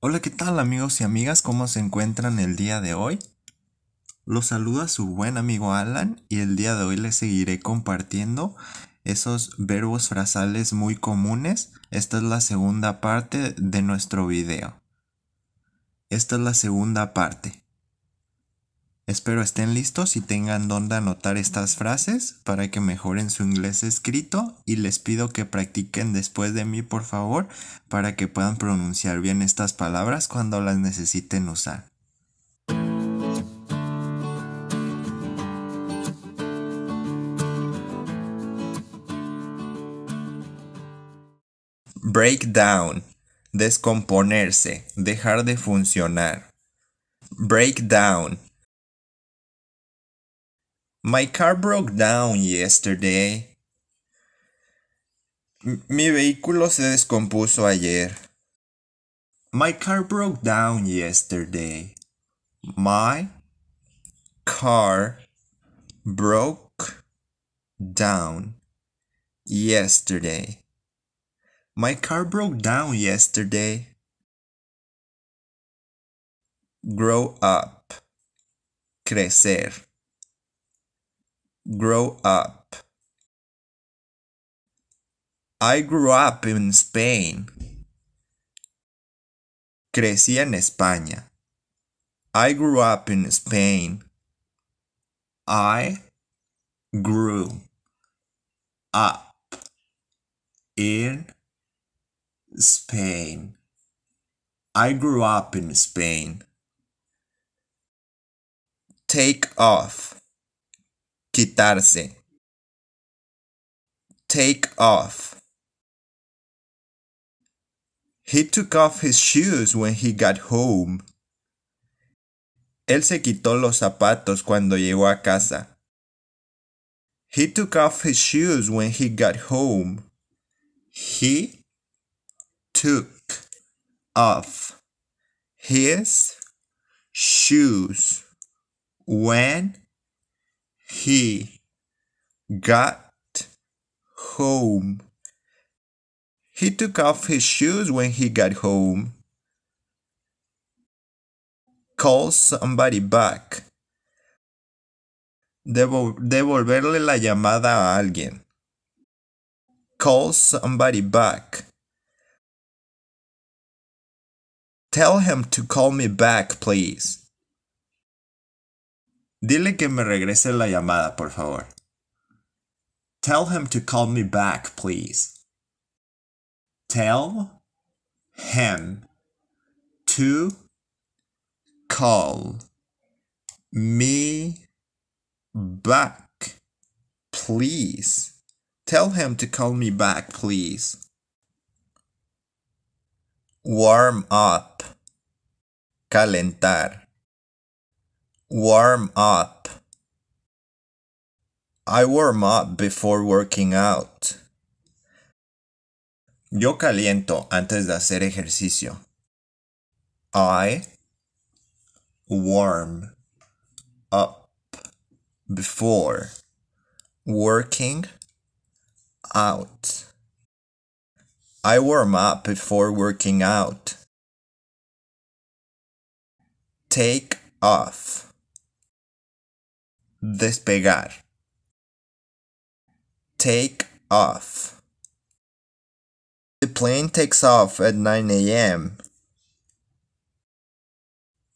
Hola, ¿qué tal amigos y amigas? ¿Cómo se encuentran el día de hoy? Los saluda su buen amigo Alan y el día de hoy les seguiré compartiendo esos verbos frasales muy comunes. Esta es la segunda parte de nuestro video. Esta es la segunda parte. Espero estén listos y tengan donde anotar estas frases para que mejoren su inglés escrito y les pido que practiquen después de mí por favor para que puedan pronunciar bien estas palabras cuando las necesiten usar. Breakdown. Descomponerse, dejar de funcionar. Breakdown. My car broke down yesterday. Mi vehículo se descompuso ayer. My car broke down yesterday. My car broke down yesterday. My car broke down yesterday. Grow up. Crecer grow up. I grew up in Spain. Crecí en España. I grew up in Spain. I grew up in Spain. I grew up in Spain. Take off quitarse take off he took off his shoes when he got home él se quitó los zapatos cuando llegó a casa he took off his shoes when he got home. He took off his shoes when he got home. He took off his shoes when he got home. Call somebody back. Devo devolverle la llamada a alguien. Call somebody back. Tell him to call me back, please. Dile que me regrese la llamada, por favor. Tell him to call me back, please. Tell him to call me back, please. Tell him to call me back, please. Warm up. Calentar. Warm up. I warm up before working out. Yo caliento antes de hacer ejercicio. I warm up before working out. I warm up before working out. Take off. despegar. Take off. The plane takes off at 9 a.m.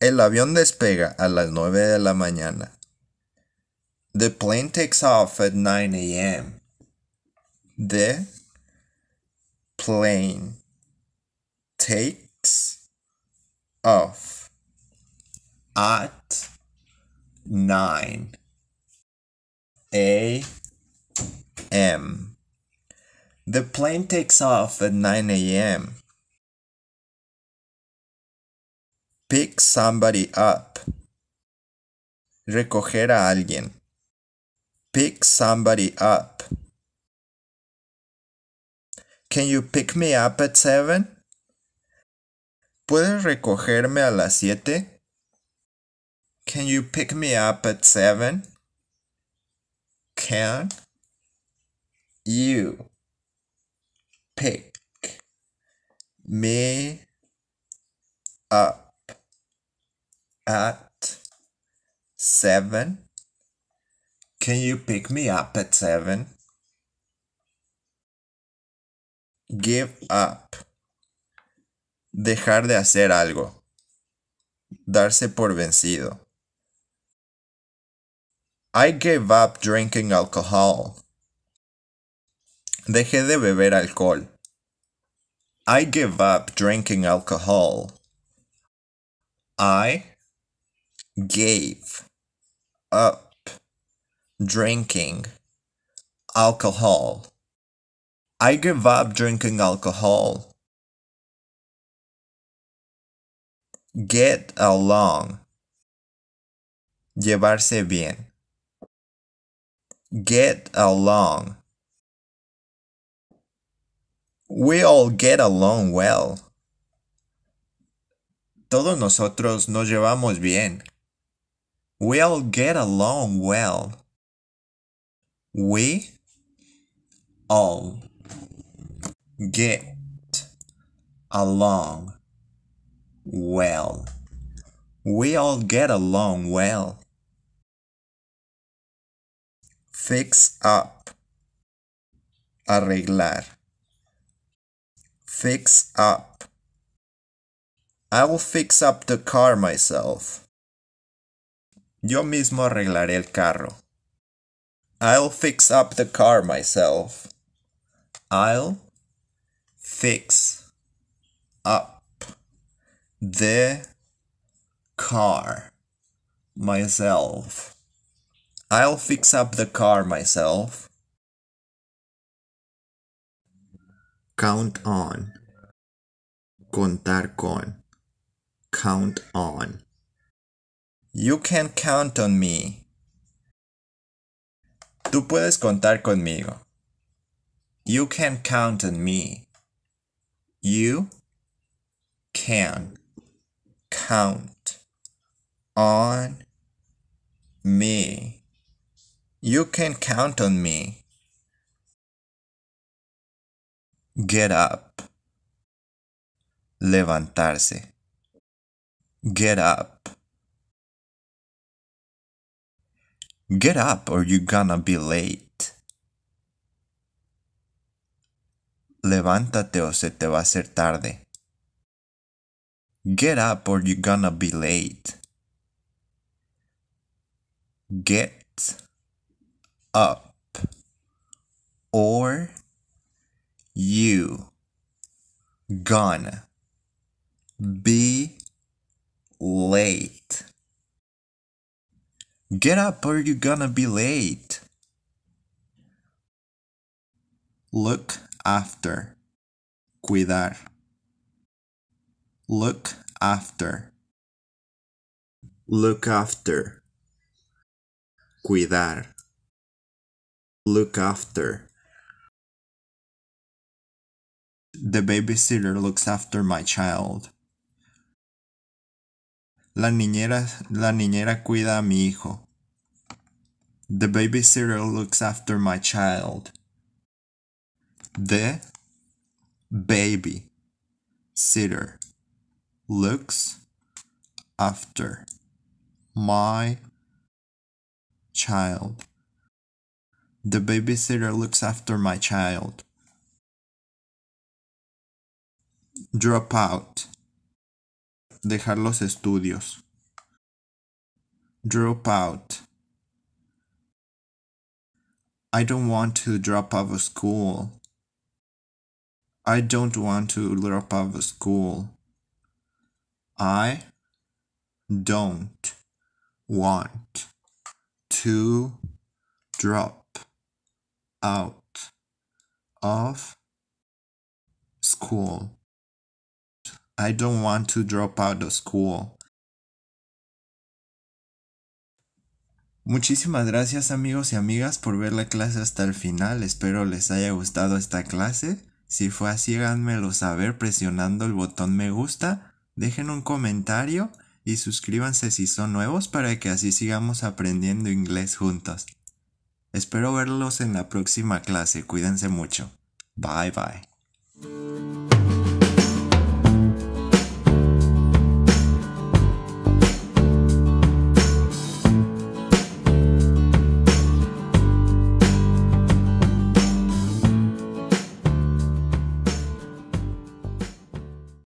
El avión despega a las 9 de la mañana. The plane takes off at 9 a.m. The plane takes off at 9 a.m. The plane takes off at 9 a.m. Pick somebody up. Recoger a alguien. Pick somebody up. Can you pick me up at 7? ¿Puedes recogerme a las 7? Can you pick me up at 7? Can you pick me up at seven? Can you pick me up at seven? Give up. Dejar de hacer algo. Darse por vencido. I gave up drinking alcohol. Dejé de beber alcohol. I give up drinking alcohol. I gave up drinking alcohol. I give up drinking alcohol. Get along. Llevarse bien. Get along. We all get along well. Todos nosotros nos llevamos bien. We all get along well. We all get along well. We all get along well. Fix up. Arreglar. Fix up. I will fix up the car myself. Yo mismo arreglaré el carro. I'll fix up the car myself. I'll fix up the car myself. I'll fix up the car myself. Count on. Contar con. Count on. You can count on me. Tú puedes contar conmigo. You can count on me. You can count on me. You can count on me. Get up. Levantarse. Get up. Get up or you're gonna be late. Levántate o se te va a hacer tarde. Get up or you're gonna be late. Get up or you gonna be late. Get up or you gonna be late. Look after. Cuidar. Look after. Look after. Cuidar look after. The babysitter looks after my child. La niñera, la niñera cuida a mi hijo. The babysitter looks after my child. The baby sitter looks after my child. The babysitter looks after my child. Drop out. Dejar los estudios. Drop out. I don't want to drop out of school. I don't want to drop out of school. I don't want to drop out of school. I don't want to drop out of school. Muchísimas gracias amigos y amigas por ver la clase hasta el final. Espero les haya gustado esta clase. Si fue así, háganmelo saber presionando el botón me gusta, dejen un comentario y suscríbanse si son nuevos para que así sigamos aprendiendo inglés juntos. Espero verlos en la próxima clase. Cuídense mucho. Bye bye.